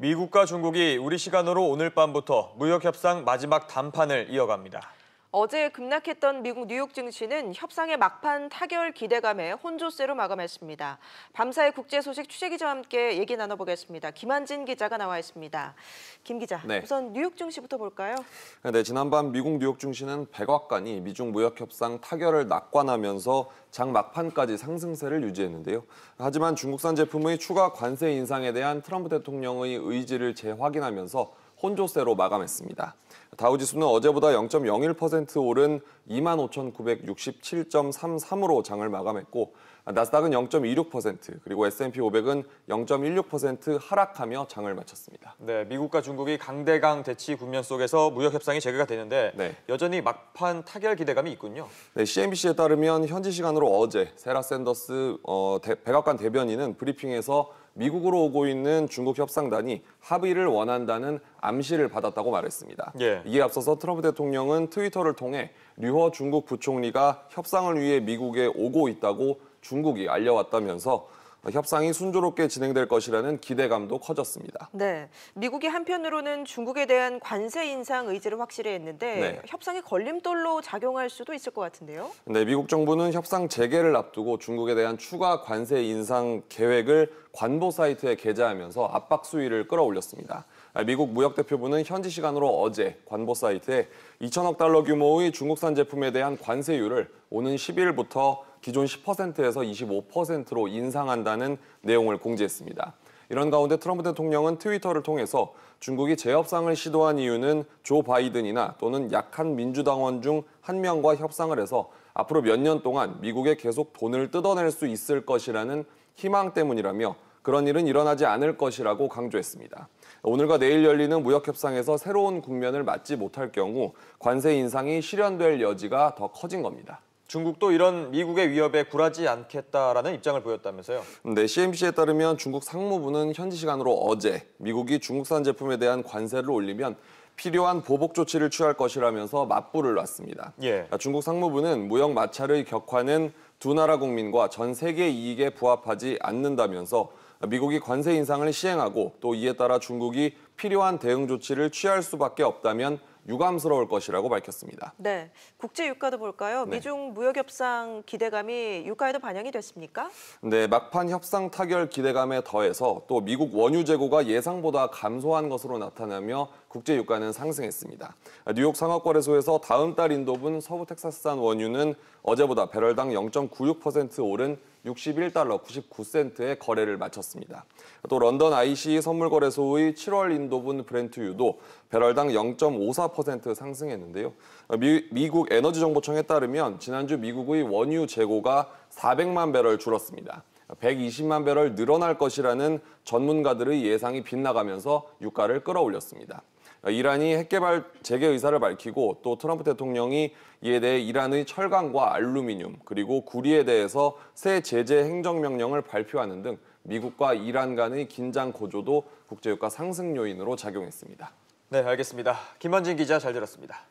미국과 중국이 우리 시간으로 오늘 밤부터 무역 협상 마지막 단판을 이어갑니다. 어제 급락했던 미국 뉴욕 증시는 협상의 막판 타결 기대감에 혼조세로 마감했습니다. 밤사이 국제 소식 취재 기자와 함께 얘기 나눠보겠습니다. 김한진 기자가 나와 있습니다. 김 기자, 네. 우선 뉴욕 증시부터 볼까요? 네, 네 지난밤 미국 뉴욕 증시는 백악관이 미중 무역 협상 타결을 낙관하면서 장 막판까지 상승세를 유지했는데요. 하지만 중국산 제품의 추가 관세 인상에 대한 트럼프 대통령의 의지를 재확인하면서 혼조세로 마감했습니다. 다우지수는 어제보다 0.01% 오른 25,967.33으로 장을 마감했고 나스닥은 0.26% 그리고 S&P 500은 0.16% 하락하며 장을 마쳤습니다. 네, 미국과 중국이 강대강 대치 국면 속에서 무역 협상이 재개가 되는데 네. 여전히 막판 타결 기대감이 있군요. 네, CNBC에 따르면 현지 시간으로 어제 세라 샌더스 어, 대, 백악관 대변인은 브리핑에서 미국으로 오고 있는 중국 협상단이 합의를 원한다는 암시를 받았다고 말했습니다. 예. 이에 앞서서 트럼프 대통령은 트위터를 통해 류허 중국 부총리가 협상을 위해 미국에 오고 있다고 중국이 알려왔다면서 협상이 순조롭게 진행될 것이라는 기대감도 커졌습니다. 네, 미국이 한편으로는 중국에 대한 관세 인상 의지를 확실히 했는데 네. 협상이 걸림돌로 작용할 수도 있을 것 같은데요. 네, 미국 정부는 협상 재개를 앞두고 중국에 대한 추가 관세 인상 계획을 관보 사이트에 게재하면서 압박 수위를 끌어올렸습니다. 미국 무역 대표부는 현지 시간으로 어제 관보 사이트에 2천억 달러 규모의 중국산 제품에 대한 관세율을 오는 10일부터 기존 10%에서 25%로 인상한다는 내용을 공지했습니다. 이런 가운데 트럼프 대통령은 트위터를 통해서 중국이 재협상을 시도한 이유는 조 바이든이나 또는 약한 민주당원 중 한 명과 협상을 해서 앞으로 몇 년 동안 미국에 계속 돈을 뜯어낼 수 있을 것이라는 희망 때문이라며 그런 일은 일어나지 않을 것이라고 강조했습니다. 오늘과 내일 열리는 무역협상에서 새로운 국면을 맞지 못할 경우 관세 인상이 실현될 여지가 더 커진 겁니다. 중국도 이런 미국의 위협에 굴하지 않겠다라는 입장을 보였다면서요? 네, CNBC에 따르면 중국 상무부는 현지 시간으로 어제 미국이 중국산 제품에 대한 관세를 올리면 필요한 보복 조치를 취할 것이라면서 맞불을 놨습니다. 예. 그러니까 중국 상무부는 무역 마찰의 격화는 두 나라 국민과 전 세계 이익에 부합하지 않는다면서 미국이 관세 인상을 시행하고 또 이에 따라 중국이 필요한 대응 조치를 취할 수밖에 없다면 유감스러울 것이라고 밝혔습니다. 네, 국제 유가도 볼까요? 네. 미중 무역 협상 기대감이 유가에도 반영이 됐습니까? 네, 막판 협상 타결 기대감에 더해서 또 미국 원유 재고가 예상보다 감소한 것으로 나타나며 국제 유가는 상승했습니다. 뉴욕 상업거래소에서 다음 달 인도분 서부 텍사스산 원유는 어제보다 배럴당 0.96% 오른 61달러 9 9센트의 거래를 마쳤습니다. 또 런던 i c 선물거래소의 7월 인도분 브렌트유도 배럴당 0.54% 상승했는데요. 미, 미국 에너지정보청에 따르면 지난주 미국의 원유 재고가 400만 배럴 줄었습니다. 120만 배럴 늘어날 것이라는 전문가들의 예상이 빗나가면서 유가를 끌어올렸습니다. 이란이 핵개발 재개 의사를 밝히고 또 트럼프 대통령이 이에 대해 이란의 철강과 알루미늄 그리고 구리에 대해서 새 제재 행정명령을 발표하는 등 미국과 이란 간의 긴장 고조도 국제유가 상승 요인으로 작용했습니다. 네, 알겠습니다. 김원진 기자 잘 들었습니다.